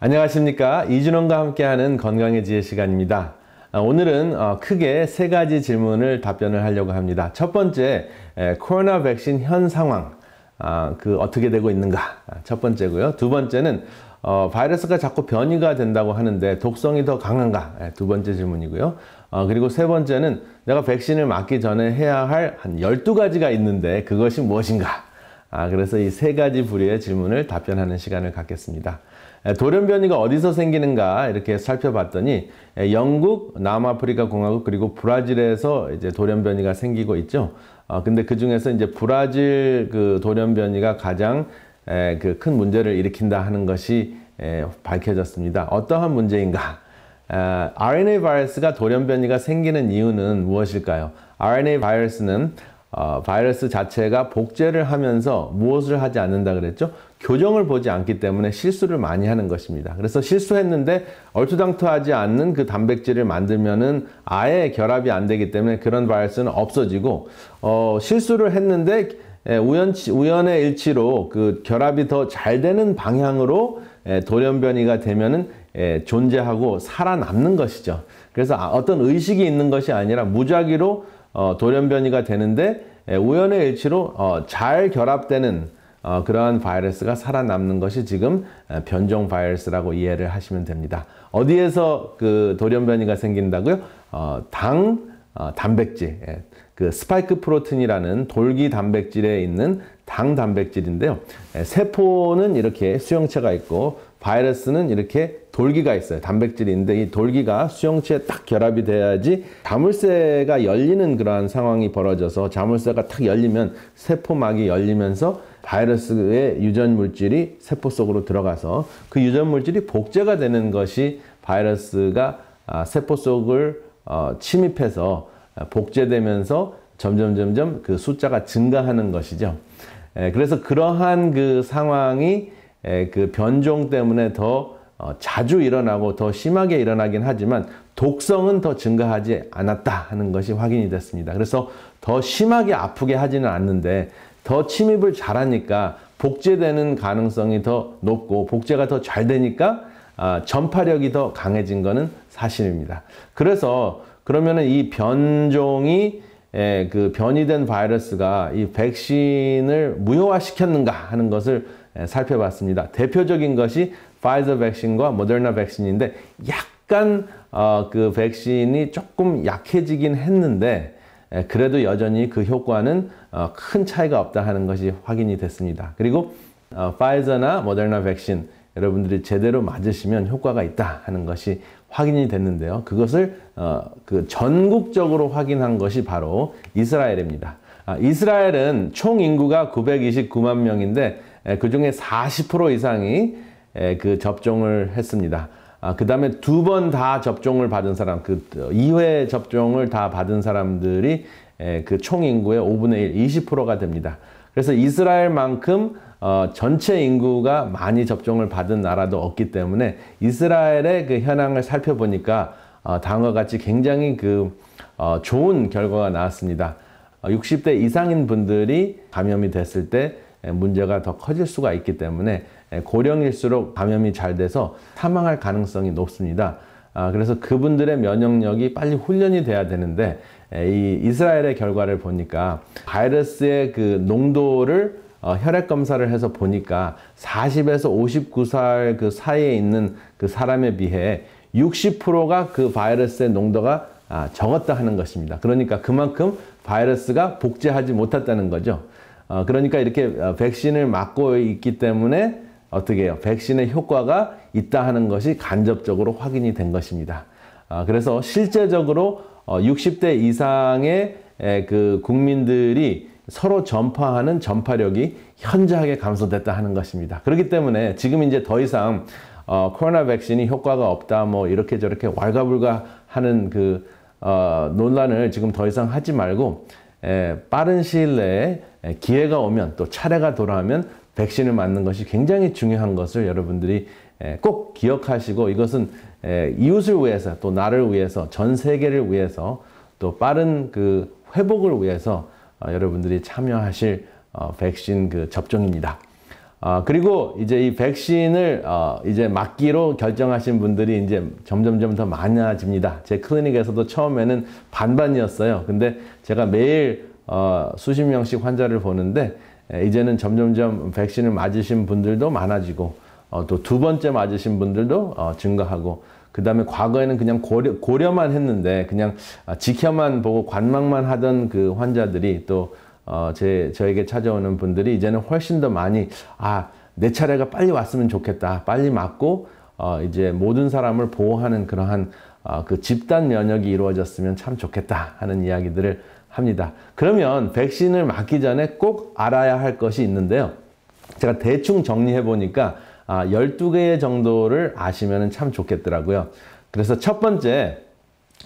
안녕하십니까 이준원과 함께하는 건강의 지혜 시간입니다 아, 오늘은 어, 크게 세 가지 질문을 답변을 하려고 합니다 첫 번째 코로나 백신 현 상황 아, 그 어떻게 되고 있는가 아, 첫 번째고요 두 번째는 어, 바이러스가 자꾸 변이가 된다고 하는데 독성이 더 강한가 두 번째 질문이고요 어, 그리고 세 번째는 내가 백신을 맞기 전에 해야 할 한 12가지가 있는데 그것이 무엇인가 그래서 이 세 가지 부류의 질문을 답변하는 시간을 갖겠습니다 돌연변이가 어디서 생기는가 이렇게 살펴봤더니 영국, 남아프리카 공화국 그리고 브라질에서 이제 돌연변이가 생기고 있죠. 어, 근데 그 중에서 이제 브라질 그 돌연변이가 가장 그 큰 문제를 일으킨다 하는 것이 에, 밝혀졌습니다. 어떠한 문제인가? 에, RNA 바이러스가 돌연변이가 생기는 이유는 무엇일까요? RNA 바이러스는 어, 바이러스 자체가 복제를 하면서 무엇을 하지 않는다 그랬죠? 교정을 보지 않기 때문에 실수를 많이 하는 것입니다. 그래서 실수했는데 얼토당토하지 않는 그 단백질을 만들면은 아예 결합이 안 되기 때문에 그런 바이러스는 없어지고 어, 실수를 했는데 예, 우연 치 우연의 일치로 그 결합이 더 잘 되는 방향으로 에, 예, 돌연변이가 되면은 에, 예, 존재하고 살아남는 것이죠. 그래서 아, 어떤 의식이 있는 것이 아니라 무작위로 어, 돌연변이가 되는데 예, 우연의 일치로 어, 잘 결합되는 어, 그러한 바이러스가 살아남는 것이 지금 예, 변종 바이러스라고 이해를 하시면 됩니다. 어디에서 그 돌연변이가 생긴다고요? 어, 당, 어, 단백질, 예. 그 스파이크 프로틴이라는 돌기 단백질에 있는 당 단백질인데요. 예. 세포는 이렇게 수용체가 있고 바이러스는 이렇게 돌기가 있어요. 단백질이 데이 돌기가 수용체에 딱 결합이 돼야지 자물쇠가 열리는 그러한 상황이 벌어져서 자물쇠가 탁 열리면 세포막이 열리면서 바이러스의 유전 물질이 세포 속으로 들어가서 그 유전 물질이 복제가 되는 것이 바이러스가 아, 세포 속을 어, 침입해서 복제되면서 점점 점점 그 숫자가 증가하는 것이죠. 예, 그래서 그러한 그 상황이 그 변종 때문에 더 어, 자주 일어나고 더 심하게 일어나긴 하지만 독성은 더 증가하지 않았다 하는 것이 확인이 됐습니다. 그래서 더 심하게 아프게 하지는 않는데 더 침입을 잘하니까 복제되는 가능성이 더 높고 복제가 더 잘 되니까 아, 전파력이 더 강해진 것은 사실입니다. 그래서 그러면이 변종이 그 변이된 바이러스가 이 백신을 무효화시켰는가 하는 것을 예, 살펴봤습니다. 대표적인 것이 파이저 백신과 모더나 백신인데 약간 어, 그 백신이 조금 약해지긴 했는데 예, 그래도 여전히 그 효과는 어, 큰 차이가 없다 하는 것이 확인이 됐습니다. 그리고 어, 파이저나 모더나 백신 여러분들이 제대로 맞으시면 효과가 있다 하는 것이 확인이 됐는데요. 그것을 어, 그 전국적으로 확인한 것이 바로 이스라엘입니다. 아, 이스라엘은 총 인구가 929만 명인데 그 중에 40% 이상이 그 접종을 했습니다. 아, 그 다음에 두 번 다 접종을 받은 사람, 그 2회 어, 접종을 다 받은 사람들이 그 총 인구의 5분의 1, 20%가 됩니다. 그래서 이스라엘만큼 어, 전체 인구가 많이 접종을 받은 나라도 없기 때문에 이스라엘의 그 현황을 살펴보니까 어, 다음과 같이 굉장히 그 어, 좋은 결과가 나왔습니다. 60대 어, 이상인 분들이 감염이 됐을 때 예, 문제가 더 커질 수가 있기 때문에 예, 고령일수록 감염이 잘 돼서 사망할 가능성이 높습니다. 아, 그래서 그분들의 면역력이 빨리 훈련이 돼야 되는데 예, 이 이스라엘의 결과를 보니까 바이러스의 그 농도를 어, 혈액 검사를 해서 보니까 40에서 59살 그 사이에 있는 그 사람에 비해 60%가 그 바이러스의 농도가 아, 적었다 하는 것입니다. 그러니까 그만큼 바이러스가 복제하지 못했다는 거죠. 어, 그러니까 이렇게 어, 백신을 맞고 있기 때문에 어떻게 해요? 백신의 효과가 있다 하는 것이 간접적으로 확인이 된 것입니다. 어, 그래서 실제적으로 어, 60대 이상의 에, 그 국민들이 서로 전파하는 전파력이 현저하게 감소됐다 하는 것입니다. 그렇기 때문에 지금 이제 더 이상 어, 코로나 백신이 효과가 없다 뭐 이렇게 저렇게 왈가불가 하는 그 어, 논란을 지금 더 이상 하지 말고 빠른 시일 내에 기회가 오면 또 차례가 돌아오면 백신을 맞는 것이 굉장히 중요한 것을 여러분들이 꼭 기억하시고 이것은 이웃을 위해서 또 나를 위해서 전 세계를 위해서 또 빠른 그 회복을 위해서 어, 여러분들이 참여하실 어, 백신 그 접종입니다. 아, 그리고 이제 이 백신을 어, 이제 맞기로 결정하신 분들이 이제 점점점 더 많아집니다. 제 클리닉에서도 처음에는 반반이었어요. 근데 제가 매일 어, 수십 명씩 환자를 보는데 에, 이제는 점점점 백신을 맞으신 분들도 많아지고 어, 또 두 번째 맞으신 분들도 어, 증가하고 그 다음에 과거에는 그냥 고려, 고려만 했는데 그냥 아, 지켜만 보고 관망만 하던 그 환자들이 또 어, 제, 저에게 찾아오는 분들이 이제는 훨씬 더 많이 아, 내 차례가 빨리 왔으면 좋겠다. 빨리 맞고 어, 이제 모든 사람을 보호하는 그러한 어, 그 집단 면역이 이루어졌으면 참 좋겠다 하는 이야기들을 합니다. 그러면 백신을 맞기 전에 꼭 알아야 할 것이 있는데요. 제가 대충 정리해 보니까 아, 12개 정도를 아시면 참 좋겠더라고요. 그래서 첫 번째,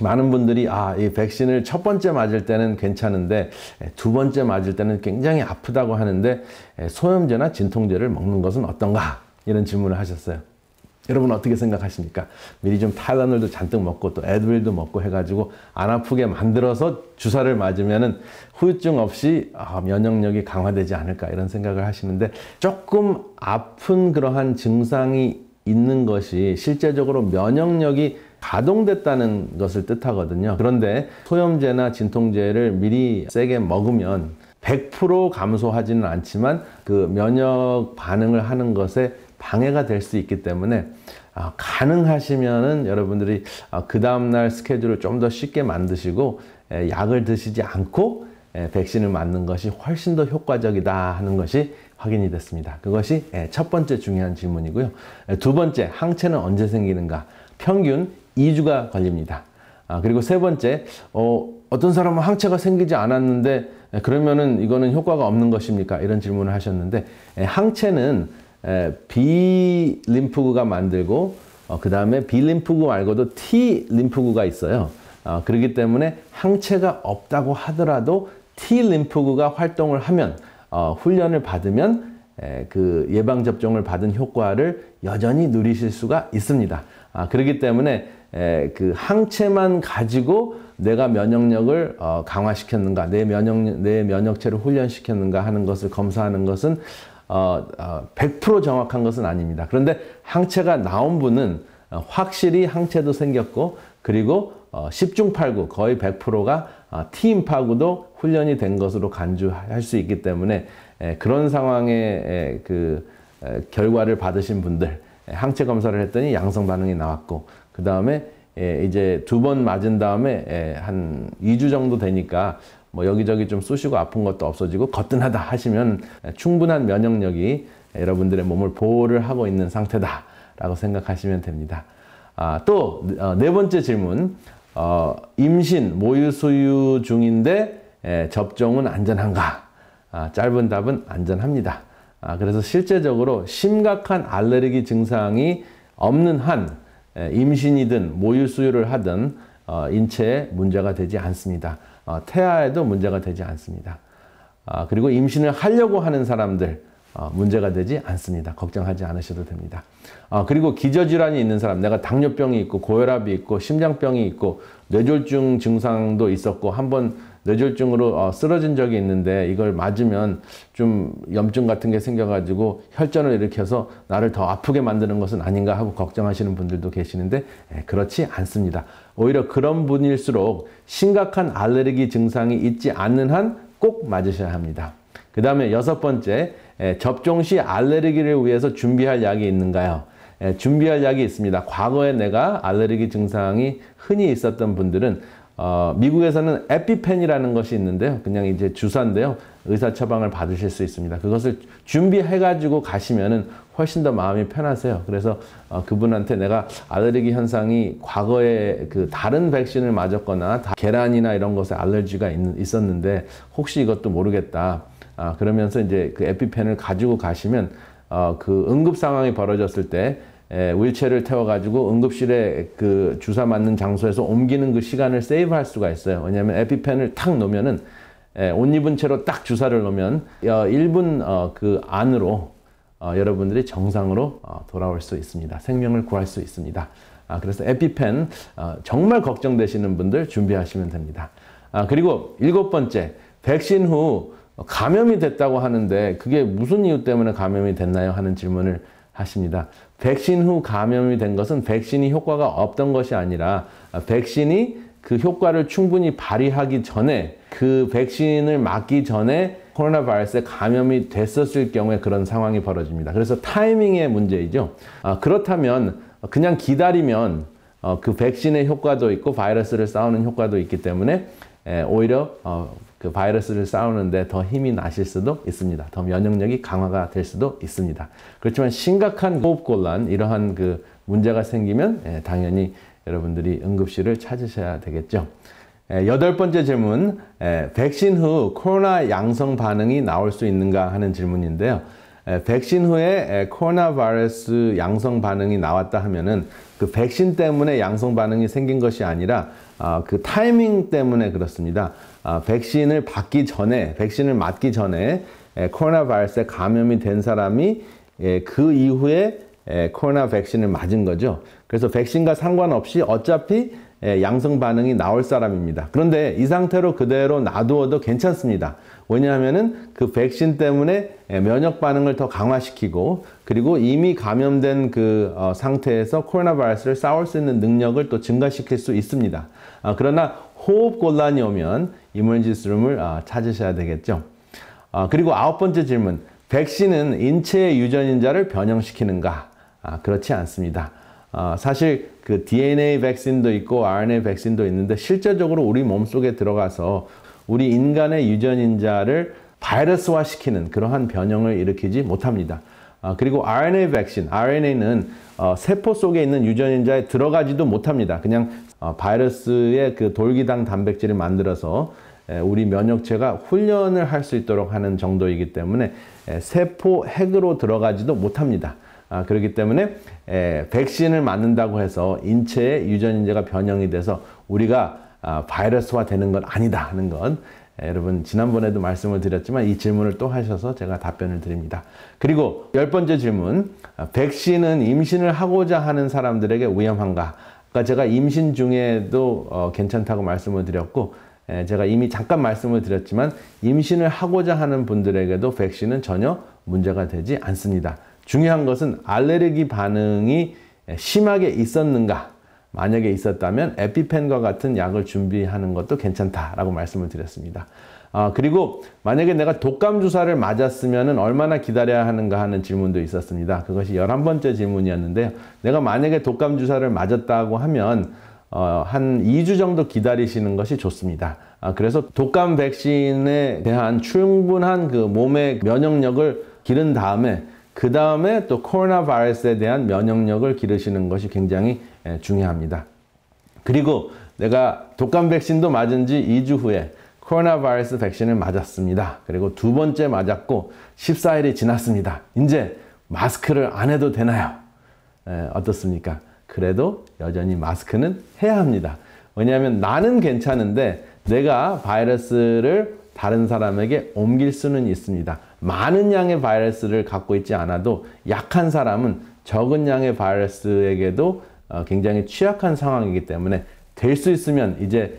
많은 분들이 아, 이 백신을 첫 번째 맞을 때는 괜찮은데 두 번째 맞을 때는 굉장히 아프다고 하는데 소염제나 진통제를 먹는 것은 어떤가? 이런 질문을 하셨어요. 여러분 어떻게 생각하십니까? 미리 좀 탈라놀도 잔뜩 먹고 또 에드윌도 먹고 해가지고 안 아프게 만들어서 주사를 맞으면은 후유증 없이 아, 면역력이 강화되지 않을까 이런 생각을 하시는데 조금 아픈 그러한 증상이 있는 것이 실제적으로 면역력이 가동됐다는 것을 뜻하거든요. 그런데 소염제나 진통제를 미리 세게 먹으면 100% 감소하지는 않지만 그 면역 반응을 하는 것에 방해가 될 수 있기 때문에 아, 가능하시면은 여러분들이 아, 그 다음날 스케줄을 좀 더 쉽게 만드시고 에, 약을 드시지 않고 에, 백신을 맞는 것이 훨씬 더 효과적이다 하는 것이 확인이 됐습니다. 그것이 에, 첫 번째 중요한 질문이고요. 두 번째 항체는 언제 생기는가? 평균 2주가 걸립니다. 아, 그리고 세 번째, 어, 어떤 사람은 항체가 생기지 않았는데 그러면은 이거는 효과가 없는 것입니까? 이런 질문을 하셨는데 에, 항체는 에, B 림프구가 만들고 어, 그 다음에 B 림프구 말고도 T 림프구가 있어요. 어, 아, 그렇기 때문에 항체가 없다고 하더라도 T 림프구가 활동을 하면 어, 훈련을 받으면 에, 그 예방 접종을 받은 효과를 여전히 누리실 수가 있습니다. 아, 그렇기 때문에 그 항체만 가지고 내가 면역력을 어, 강화시켰는가, 내 면역 내 면역체를 훈련시켰는가 하는 것을 검사하는 것은 어, 어, 100% 정확한 것은 아닙니다. 그런데 항체가 나온 분은 어, 확실히 항체도 생겼고 그리고 어, 10중8구 거의 100%가 어, T인파구도 훈련이 된 것으로 간주할 수 있기 때문에 에, 그런 상황의 에, 그 에, 결과를 받으신 분들 항체 검사를 했더니 양성 반응이 나왔고 그 다음에 예, 이제 두 번 맞은 다음에 예, 한 2주 정도 되니까 뭐 여기저기 좀 쑤시고 아픈 것도 없어지고 거뜬하다 하시면 충분한 면역력이 여러분들의 몸을 보호를 하고 있는 상태다 라고 생각하시면 됩니다. 아, 또네 어, 번째 질문 어, 임신, 모유 수유 중인데 예, 접종은 안전한가? 아, 짧은 답은 안전합니다. 아, 그래서 실제적으로 심각한 알레르기 증상이 없는 한 예, 임신이든 모유 수유를 하든 어, 인체에 문제가 되지 않습니다. 어, 태아에도 문제가 되지 않습니다. 아, 그리고 임신을 하려고 하는 사람들 어, 문제가 되지 않습니다. 걱정하지 않으셔도 됩니다. 아, 그리고 기저질환이 있는 사람, 내가 당뇨병이 있고 고혈압이 있고 심장병이 있고 뇌졸중 증상도 있었고 한번 뇌졸중으로 어, 쓰러진 적이 있는데 이걸 맞으면 좀 염증 같은 게 생겨가지고 혈전을 일으켜서 나를 더 아프게 만드는 것은 아닌가 하고 걱정하시는 분들도 계시는데 예, 그렇지 않습니다. 오히려 그런 분일수록 심각한 알레르기 증상이 있지 않는 한 꼭 맞으셔야 합니다. 그 다음에 여섯 번째, 예, 접종 시 알레르기를 위해서 준비할 약이 있는가요? 예, 준비할 약이 있습니다. 과거에 내가 알레르기 증상이 흔히 있었던 분들은 어, 미국에서는 에피펜이라는 것이 있는데요. 그냥 이제 주사인데요. 의사 처방을 받으실 수 있습니다. 그것을 준비해 가지고 가시면은 훨씬 더 마음이 편하세요. 그래서 어, 그분한테 내가 알레르기 현상이 과거에 그 다른 백신을 맞았거나 계란이나 이런 것에 알레르기가 있, 었는데 혹시 이것도 모르겠다. 아, 그러면서 이제 그 에피펜을 가지고 가시면 어, 그 응급 상황이 벌어졌을 때 예, 윌체를 태워가지고 응급실에 그 주사 맞는 장소에서 옮기는 그 시간을 세이브할 수가 있어요. 왜냐하면 에피펜을 탁 놓으면은 에, 예, 옷 입은 채로 딱 주사를 놓으면 1분 어, 어, 그 안으로 어, 여러분들이 정상으로 어, 돌아올 수 있습니다. 생명을 구할 수 있습니다. 아, 그래서 에피펜 어, 정말 걱정되시는 분들 준비하시면 됩니다. 아, 그리고 일곱 번째 백신 후 감염이 됐다고 하는데 그게 무슨 이유 때문에 감염이 됐나요 하는 질문을 하십니다. 백신 후 감염이 된 것은 백신이 효과가 없던 것이 아니라 백신이 그 효과를 충분히 발휘하기 전에 그 백신을 맞기 전에 코로나 바이러스에 감염이 됐었을 경우에 그런 상황이 벌어집니다. 그래서 타이밍의 문제이죠. 아, 그렇다면 그냥 기다리면 어, 그 백신의 효과도 있고 바이러스를 싸우는 효과도 있기 때문에 오히려 어, 그 바이러스를 싸우는데 더 힘이 나실 수도 있습니다. 더 면역력이 강화가 될 수도 있습니다. 그렇지만 심각한 호흡곤란 이러한 그 문제가 생기면 예, 당연히 여러분들이 응급실을 찾으셔야 되겠죠. 예, 여덟 번째 질문, 예, 백신 후 코로나 양성 반응이 나올 수 있는가 하는 질문인데요. 예, 백신 후에 예, 코로나 바이러스 양성 반응이 나왔다 하면은 그 백신 때문에 양성 반응이 생긴 것이 아니라 아, 그 타이밍 때문에 그렇습니다. 아, 백신을 받기 전에 백신을 맞기 전에 코로나 바이러스에 감염이 된 사람이 예, 그 이후에 코로나 백신을 맞은 거죠. 그래서 백신과 상관없이 어차피 양성 반응이 나올 사람입니다. 그런데 이 상태로 그대로 놔두어도 괜찮습니다. 왜냐하면그 백신 때문에 면역 반응을 더 강화시키고 그리고 이미 감염된 그 어, 상태에서 코로나 바이러스를 싸울 수 있는 능력을 또 증가시킬 수 있습니다. 아, 그러나 호흡 곤란이 오면 이물질수름을 아, 찾으셔야 되겠죠. 아, 그리고 아홉 번째 질문. 백신은 인체의 유전인자를 변형시키는가? 그렇지 않습니다. 사실 그 DNA 백신도 있고 RNA 백신도 있는데 실제적으로 우리 몸속에 들어가서 우리 인간의 유전인자를 바이러스화 시키는 그러한 변형을 일으키지 못합니다. 그리고 RNA 백신, RNA는 어, 세포 속에 있는 유전인자에 들어가지도 못합니다. 그냥 어, 바이러스의 그 돌기당 단백질을 만들어서 우리 면역체가 훈련을 할 수 있도록 하는 정도이기 때문에 세포 핵으로 들어가지도 못합니다. 아, 그렇기 때문에 백신을 맞는다고 해서 인체에 유전인자가 변형이 돼서 우리가 아, 바이러스화 되는 건 아니다 하는 건 여러분 지난번에도 말씀을 드렸지만 이 질문을 또 하셔서 제가 답변을 드립니다. 그리고 열 번째 질문 아, 백신은 임신을 하고자 하는 사람들에게 위험한가? 그러니까 제가 임신 중에도 어, 괜찮다고 말씀을 드렸고 에, 예, 제가 이미 잠깐 말씀을 드렸지만 임신을 하고자 하는 분들에게도 백신은 전혀 문제가 되지 않습니다. 중요한 것은 알레르기 반응이 예, 심하게 있었는가 만약에 있었다면 에피펜과 같은 약을 준비하는 것도 괜찮다라고 말씀을 드렸습니다. 아, 그리고 만약에 내가 독감 주사를 맞았으면 얼마나 기다려야 하는가 하는 질문도 있었습니다. 그것이 1 1 번째 질문이었는데요. 내가 만약에 독감 주사를 맞았다고 하면 어, 한 2주 정도 기다리시는 것이 좋습니다. 아, 그래서 독감 백신에 대한 충분한 그 몸의 면역력을 기른 다음에 그 다음에 또 코로나 바이러스에 대한 면역력을 기르시는 것이 굉장히 예, 중요합니다. 그리고 내가 독감 백신도 맞은 지 2주 후에 코로나 바이러스 백신을 맞았습니다. 그리고 두 번째 맞았고 14일이 지났습니다. 이제 마스크를 안 해도 되나요? 에, 어떻습니까? 그래도 여전히 마스크는 해야 합니다. 왜냐하면 나는 괜찮은데 내가 바이러스를 다른 사람에게 옮길 수는 있습니다. 많은 양의 바이러스를 갖고 있지 않아도 약한 사람은 적은 양의 바이러스에게도 어, 굉장히 취약한 상황이기 때문에 될 수 있으면 이제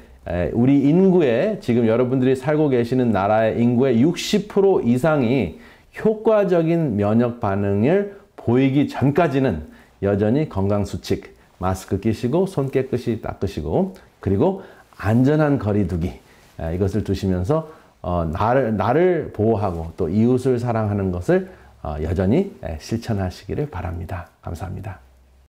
우리 인구의 지금 여러분들이 살고 계시는 나라의 인구의 60% 이상이 효과적인 면역 반응을 보이기 전까지는 여전히 건강 수칙, 마스크 끼시고 손 깨끗이 닦으시고 그리고 안전한 거리두기 이것을 두시면서 어, 나를 나를 보호하고 또 이웃을 사랑하는 것을 어, 여전히 실천하시기를 바랍니다. 감사합니다.